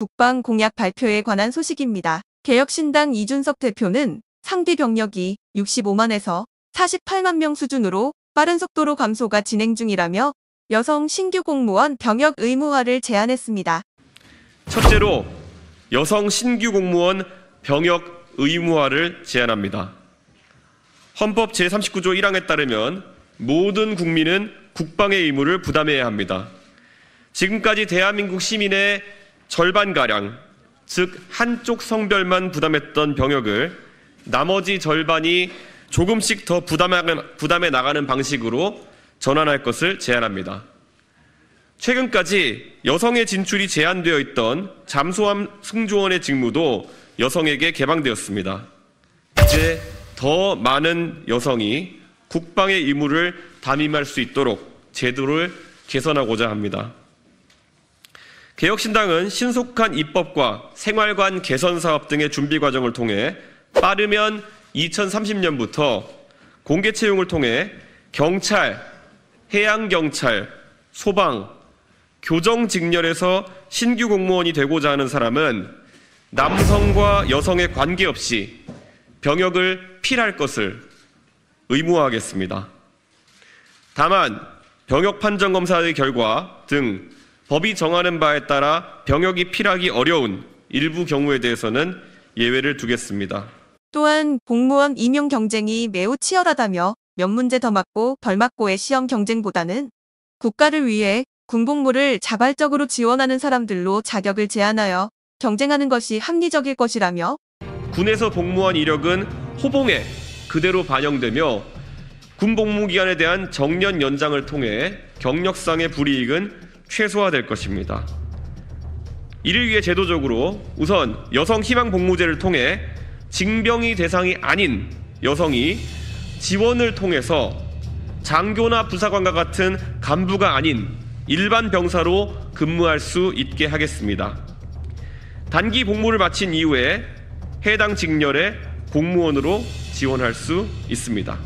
국방 공약 발표에 관한 소식입니다. 개혁신당 이준석 대표는 상비 병력이 65만에서 48만 명 수준으로 빠른 속도로 감소가 진행 중이라며 여성 신규 공무원 병역 의무화를 제안했습니다. 첫째로 여성 신규 공무원 병역 의무화를 제안합니다. 헌법 제39조 1항에 따르면 모든 국민은 국방의 의무를 부담해야 합니다. 지금까지 대한민국 시민의 절반가량, 즉, 한쪽 성별만 부담했던 병역을 나머지 절반이 조금씩 더 부담해 나가는 방식으로 전환할 것을 제안합니다. 최근까지 여성의 진출이 제한되어 있던 잠수함 승조원의 직무도 여성에게 개방되었습니다. 이제 더 많은 여성이 국방의 의무를 담임할 수 있도록 제도를 개선하고자 합니다. 개혁신당은 신속한 입법과 생활관 개선 사업 등의 준비 과정을 통해 빠르면 2030년부터 공개 채용을 통해 경찰, 해양경찰, 소방, 교정 직렬에서 신규 공무원이 되고자 하는 사람은 남성과 여성에 관계없이 병역을 필할 것을 의무화하겠습니다. 다만 병역 판정 검사의 결과 등 법이 정하는 바에 따라 병역이 필하기 어려운 일부 경우에 대해서는 예외를 두겠습니다. 또한 공무원 임용 경쟁이 매우 치열하다며 몇 문제 더 맞고 덜 맞고의 시험 경쟁보다는 국가를 위해 군복무를 자발적으로 지원하는 사람들로 자격을 제한하여 경쟁하는 것이 합리적일 것이라며 군에서 복무한 이력은 호봉에 그대로 반영되며 군복무 기간에 대한 정년 연장을 통해 경력상의 불이익은 최소화될 것입니다. 이를 위해 제도적으로 우선 여성 희망 복무제를 통해 징병이 대상이 아닌 여성이 지원을 통해서 장교나 부사관과 같은 간부가 아닌 일반 병사로 근무할 수 있게 하겠습니다. 단기 복무를 마친 이후에 해당 직렬의 공무원으로 지원할 수 있습니다.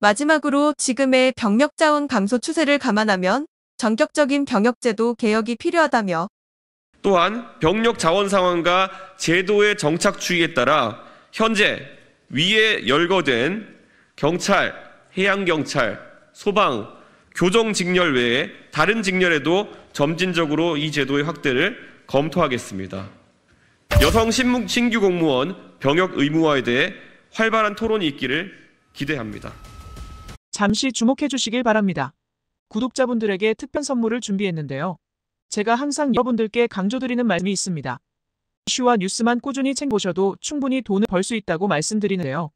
마지막으로 지금의 병력 자원 감소 추세를 감안하면 전격적인 병역제도 개혁이 필요하다며 또한 병력 자원 상황과 제도의 정착 추이에 따라 현재 위에 열거된 경찰, 해양경찰, 소방, 교정직렬 외에 다른 직렬에도 점진적으로 이 제도의 확대를 검토하겠습니다. 여성 신규 공무원 병역 의무화에 대해 활발한 토론이 있기를 기대합니다. 잠시 주목해 주시길 바랍니다. 구독자분들에게 특별 선물을 준비했는데요. 제가 항상 여러분들께 강조드리는 말씀이 있습니다. 이슈와 뉴스만 꾸준히 챙보셔도 충분히 돈을 벌 수 있다고 말씀드리는데요.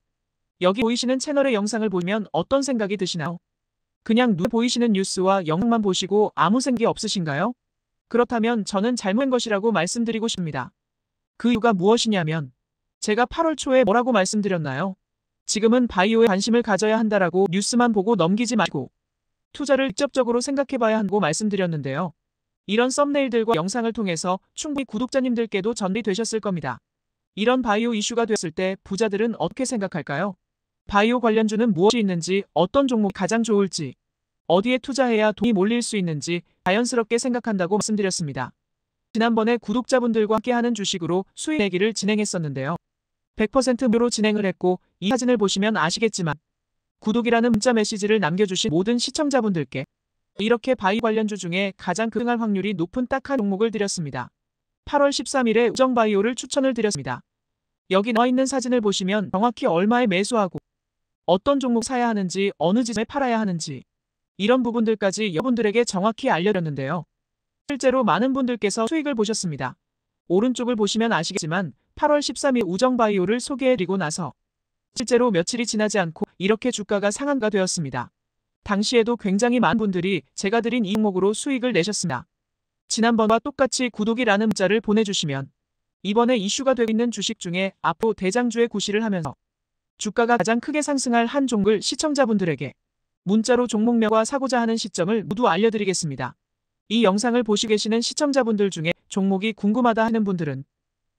여기 보이시는 채널의 영상을 보면 어떤 생각이 드시나요? 그냥 눈 보이시는 뉴스와 영상만 보시고 아무 생각이 없으신가요? 그렇다면 저는 잘못된 것이라고 말씀드리고 싶습니다. 그 이유가 무엇이냐면 제가 8월 초에 뭐라고 말씀드렸나요? 지금은 바이오에 관심을 가져야 한다라고 뉴스만 보고 넘기지 말고 투자를 직접적으로 생각해봐야 한다고 말씀드렸는데요. 이런 썸네일들과 영상을 통해서 충분히 구독자님들께도 전리되셨을 겁니다. 이런 바이오 이슈가 됐을 때 부자들은 어떻게 생각할까요? 바이오 관련주는 무엇이 있는지, 어떤 종목이 가장 좋을지, 어디에 투자해야 돈이 몰릴 수 있는지 자연스럽게 생각한다고 말씀드렸습니다. 지난번에 구독자분들과 함께하는 주식으로 수익 내기를 진행했었는데요. 100% 무료로 진행을 했고 이 사진을 보시면 아시겠지만 구독이라는 문자 메시지를 남겨주신 모든 시청자분들께 이렇게 바이 관련주 중에 가장 급등할 확률이 높은 딱한 종목을 드렸습니다. 8월 13일에 우정바이오를 추천을 드렸습니다. 여기 나와 있는 사진을 보시면 정확히 얼마에 매수하고 어떤 종목 사야 하는지 어느 지점에 팔아야 하는지 이런 부분들까지 여러분들에게 정확히 알려드렸는데요. 실제로 많은 분들께서 수익을 보셨습니다. 오른쪽을 보시면 아시겠지만 8월 13일 우정바이오를 소개해드리고 나서 실제로 며칠이 지나지 않고 이렇게 주가가 상한가 되었습니다. 당시에도 굉장히 많은 분들이 제가 드린 이 항목으로 수익을 내셨습니다. 지난번과 똑같이 구독이라는 문자를 보내주시면 이번에 이슈가 되고 있는 주식 중에 앞으로 대장주의 구시를 하면서 주가가 가장 크게 상승할 한 종을 시청자분들에게 문자로 종목명과 사고자 하는 시점을 모두 알려드리겠습니다. 이 영상을 보시 계시는 시청자분들 중에 종목이 궁금하다 하는 분들은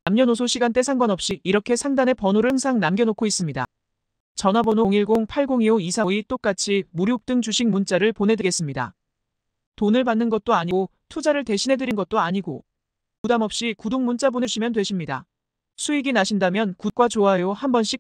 남녀노소 시간대 상관없이 이렇게 상단에 번호를 항상 남겨놓고 있습니다. 전화번호 010-8025-2452 똑같이 무료 등 주식 문자를 보내드리겠습니다. 돈을 받는 것도 아니고 투자를 대신해드린 것도 아니고 부담 없이 구독 문자 보내시면 주 되십니다. 수익이 나신다면 구독과 좋아요 한 번씩